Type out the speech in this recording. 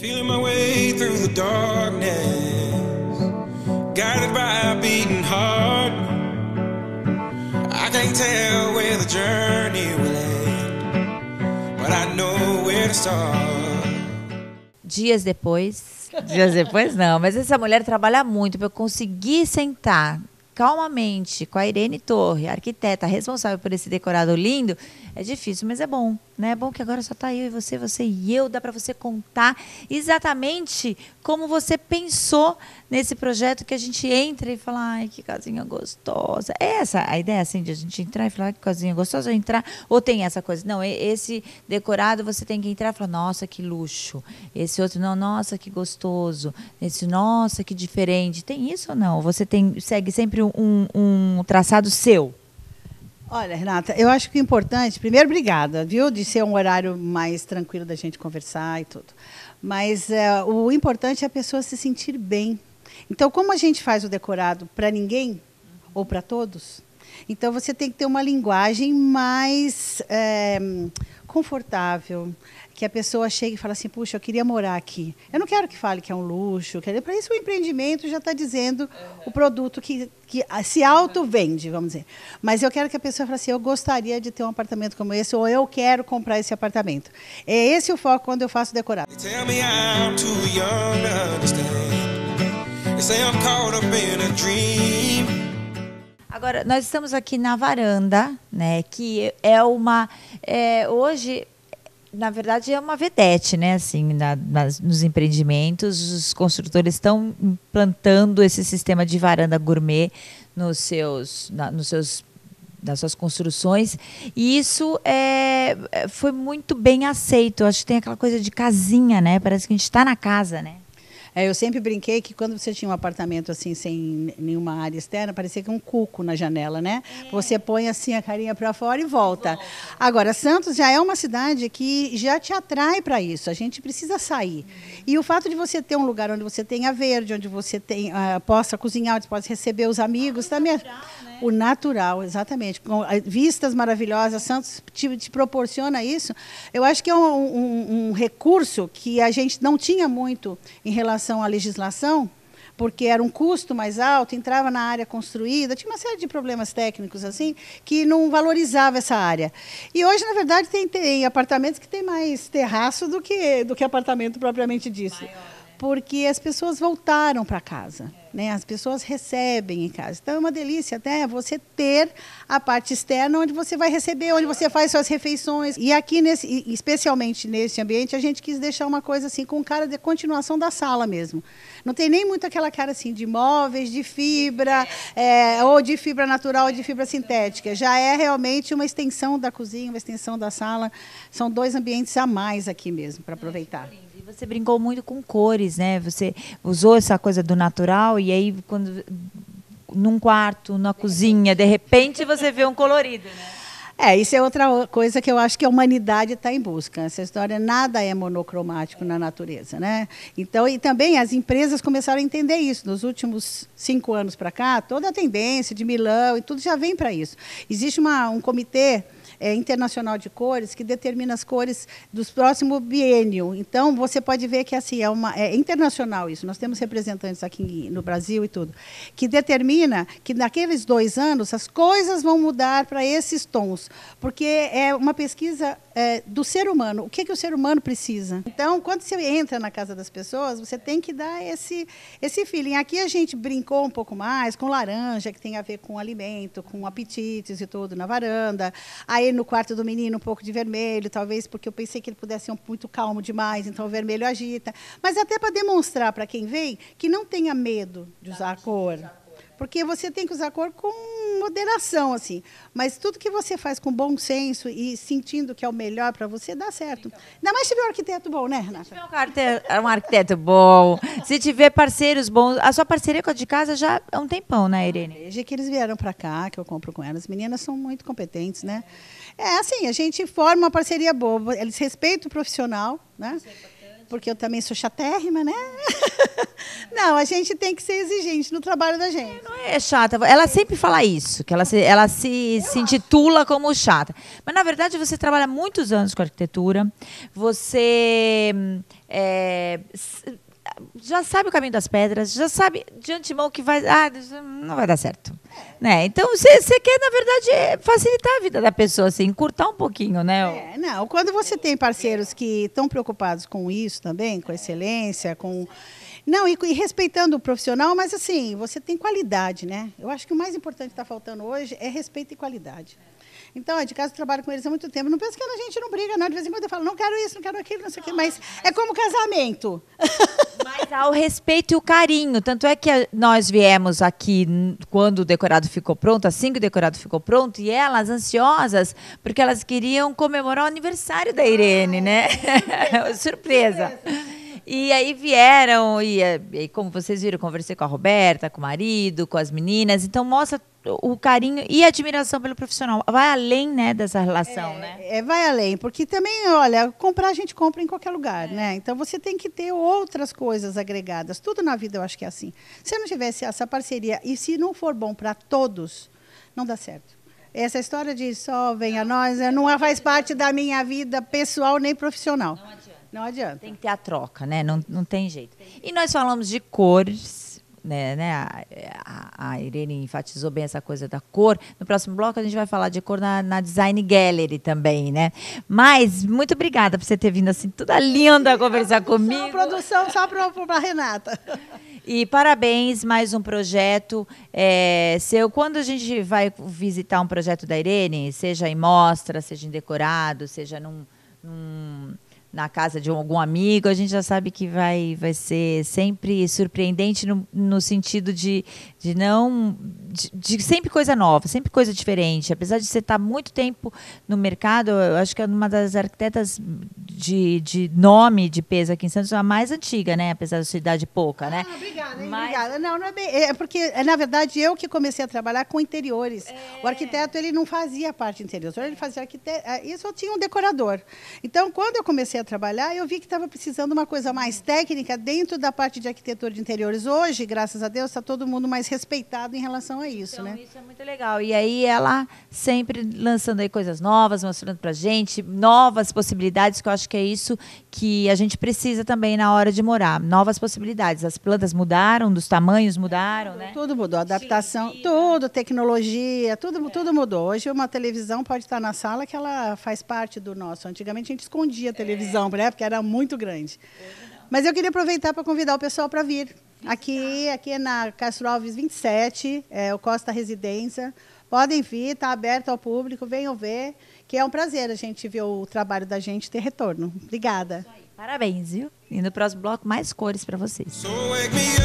Feeling my way through the darkness, guided by a beating heart. I can't tell where the journey will end, but I know where to start. Dias depois, dias depois não, mas essa mulher trabalha muito para eu conseguir sentar calmamente com a Irene Torre, arquiteta responsável por esse decorado lindo, é difícil, mas é bom né? É bom que agora só tá eu e você, você e eu, dá para você contar exatamente como você pensou nesse projeto que a gente entra e fala, ai, que casinha gostosa. É essa a ideia, assim, de a gente entrar e falar, que casinha gostosa, entrar, ou tem essa coisa, não, esse decorado você tem que entrar e falar, nossa, que luxo. Esse outro, não, nossa, que gostoso. Esse, nossa, que diferente. Tem isso ou não? Você tem, segue sempre um, um traçado seu? Olha, Renata, eu acho que o importante, primeiro, obrigada, viu, de ser um horário mais tranquilo da gente conversar e tudo. Mas é, o importante é a pessoa se sentir bem. Então, como a gente faz o decorado para ninguém ou para todos, então você tem que ter uma linguagem mais. É, confortável, que a pessoa chegue e fala assim, puxa, eu queria morar aqui. Eu não quero que fale que é um luxo. Para isso, o empreendimento já está dizendo o produto que, que se auto-vende, vamos dizer. Mas eu quero que a pessoa fale assim, eu gostaria de ter um apartamento como esse, ou eu quero comprar esse apartamento. É esse o foco quando eu faço decorar They Agora, nós estamos aqui na varanda, né? Que é uma. É, hoje, na verdade, é uma vedete, né? Assim, na, nas, nos empreendimentos, os construtores estão implantando esse sistema de varanda gourmet nos seus, na, nos seus das suas construções. E isso é, é foi muito bem aceito. Acho que tem aquela coisa de casinha, né? Parece que a gente está na casa, né? É, eu sempre brinquei que quando você tinha um apartamento assim, sem nenhuma área externa, parecia que é um cuco na janela, né? É. Você põe assim a carinha para fora e volta. Agora, Santos já é uma cidade que já te atrai para isso. A gente precisa sair. Uhum. E o fato de você ter um lugar onde você tenha verde, onde você tem, uh, possa cozinhar, onde você possa receber os amigos, ah, também. Tá né? O natural, exatamente. Com eh, vistas maravilhosas, Santos te, te proporciona isso. Eu acho que é um, um, um recurso que a gente não tinha muito em relação à legislação, porque era um custo mais alto, entrava na área construída, tinha uma série de problemas técnicos assim que não valorizava essa área. E hoje, na verdade, tem, tem apartamentos que têm mais terraço do que do que apartamento propriamente disso, Maior, né? porque as pessoas voltaram para casa. É. Né? As pessoas recebem em casa. Então é uma delícia até você ter a parte externa onde você vai receber, onde você faz suas refeições. E aqui, nesse, especialmente nesse ambiente, a gente quis deixar uma coisa assim com cara de continuação da sala mesmo. Não tem nem muito aquela cara assim de móveis, de fibra, é, ou de fibra natural, ou de fibra sintética. Já é realmente uma extensão da cozinha, uma extensão da sala. São dois ambientes a mais aqui mesmo para é aproveitar. Você brincou muito com cores, né? Você usou essa coisa do natural e aí quando num quarto, na cozinha, de repente você vê um colorido, né? É, isso é outra coisa que eu acho que a humanidade está em busca. Essa história, nada é monocromático na natureza. Né? Então, e também as empresas começaram a entender isso. Nos últimos cinco anos para cá, toda a tendência de Milão e tudo já vem para isso. Existe uma, um comitê é, internacional de cores que determina as cores dos próximo biênio. Então, você pode ver que assim, é, uma, é internacional isso. Nós temos representantes aqui no Brasil e tudo, que determina que naqueles dois anos as coisas vão mudar para esses tons porque é uma pesquisa é, do ser humano. O que, que o ser humano precisa? Então, quando você entra na casa das pessoas, você tem que dar esse, esse feeling. Aqui a gente brincou um pouco mais com laranja, que tem a ver com alimento, com apetites e tudo na varanda. Aí no quarto do menino, um pouco de vermelho, talvez porque eu pensei que ele pudesse ser muito calmo demais, então o vermelho agita. Mas até para demonstrar para quem vem que não tenha medo de usar a cor. Porque você tem que usar cor com moderação, assim. Mas tudo que você faz com bom senso e sentindo que é o melhor para você, dá certo. Ainda mais se tiver um arquiteto bom, né, Renata? Se tiver um arquiteto, bom, se tiver parceiros bons. A sua parceria com a de casa já é um tempão, né, Irene? Ah, desde que eles vieram para cá, que eu compro com elas. As meninas são muito competentes, né? É assim, a gente forma uma parceria boa. Eles respeitam o profissional, né? É Porque eu também sou chatérrima, né? não, a gente tem que ser exigente no trabalho da gente. É, não é chata. Ela sempre fala isso, que ela se, ela se, se intitula como chata. Mas, na verdade, você trabalha muitos anos com arquitetura, você. Hum, é, já sabe o caminho das pedras, já sabe de antemão que vai, ah, não vai dar certo, né? Então você quer na verdade facilitar a vida da pessoa, assim, encurtar um pouquinho, né? É, não, quando você tem parceiros que estão preocupados com isso também, com excelência, com não, e, e, respeitando o profissional, mas assim, você tem qualidade, né? Eu acho que o mais importante que está faltando hoje é respeito e qualidade. Então, é de casa, eu trabalho com eles há muito tempo. Não penso que a gente não briga, não. De vez em quando eu falo, não quero isso, não quero aquilo, não sei o quê. Mas é como casamento. Há o respeito e o carinho. Tanto é que eh, nós viemos aqui quando o decorado ficou pronto, assim que o decorado ficou pronto, e elas ansiosas, porque elas queriam comemorar o aniversário da Irene, ah, né? Surpresa. surpresa. E aí vieram, e, eh, e, como vocês viram, conversei com a Roberta, com o marido, com as meninas. Então mostra o carinho e a admiração pelo profissional. Vai além, né, dessa relação, é, né? É, vai além, porque também, olha, comprar a gente compra em qualquer lugar, é. né? Então você tem que ter outras coisas agregadas. Tudo na vida eu acho que é assim. Se não tivesse essa parceria e se não for bom para todos, não dá certo. Essa história de só vem a nós é, não faz parte da minha vida pessoal nem profissional. Não adianta. Não adianta. Tem que ter a troca, né? Não, não tem jeito. E nós falamos de cores né, né a, a, Irene enfatizou bem essa coisa da cor. No próximo bloco a gente vai falar de cor na, na Design Gallery também, né? Mas muito obrigada por você ter vindo assim, toda linda conversar comigo. Produção só para Renata. E parabéns, mais um projeto é, seu. Quando a gente vai visitar um projeto da Irene, seja em mostra, seja em decorado, seja num, num na casa de algum amigo, a gente já sabe que vai, vai ser sempre surpreendente no, no sentido de, de não de, de, sempre coisa nova, sempre coisa diferente. Apesar de você estar tá muito tempo no mercado, eu acho que é uma das arquitetas de, de nome de peso aqui em Santos, a mais antiga, né? Apesar da sua idade pouca, né? Ah, obrigada, hein, Mas... obrigada. Não, não é bem. É porque, é, na verdade, eu que comecei a trabalhar com interiores. É... O arquiteto, ele não fazia parte de interiores, ele fazia é, Isso eu tinha um decorador. Então, quando eu comecei a trabalhar, eu vi que estava precisando de uma coisa mais técnica dentro da parte de arquitetura de interiores. Hoje, graças a Deus, está todo mundo mais respeitado em relação a é isso, então, né? Isso é muito legal. E aí ela sempre lançando aí coisas novas, mostrando pra gente novas possibilidades, que eu acho que é isso que a gente precisa também na hora de morar, novas possibilidades. As plantas mudaram, dos tamanhos mudaram, é, né? Tudo mudou, adaptação, Sim, tudo, tecnologia, tudo, é. tudo mudou. Hoje uma televisão pode estar na sala que ela faz parte do nosso. Antigamente a gente escondia a televisão, é. né? Porque era muito grande. Mas eu queria aproveitar para convidar o pessoal para vir. Aqui, aqui é na Castro Alves 27, é o Costa Residência. Podem vir, está aberto ao público, venham ver, que é um prazer a gente ver o trabalho da gente ter retorno. Obrigada. Parabéns, viu? E no próximo bloco, mais cores para vocês. So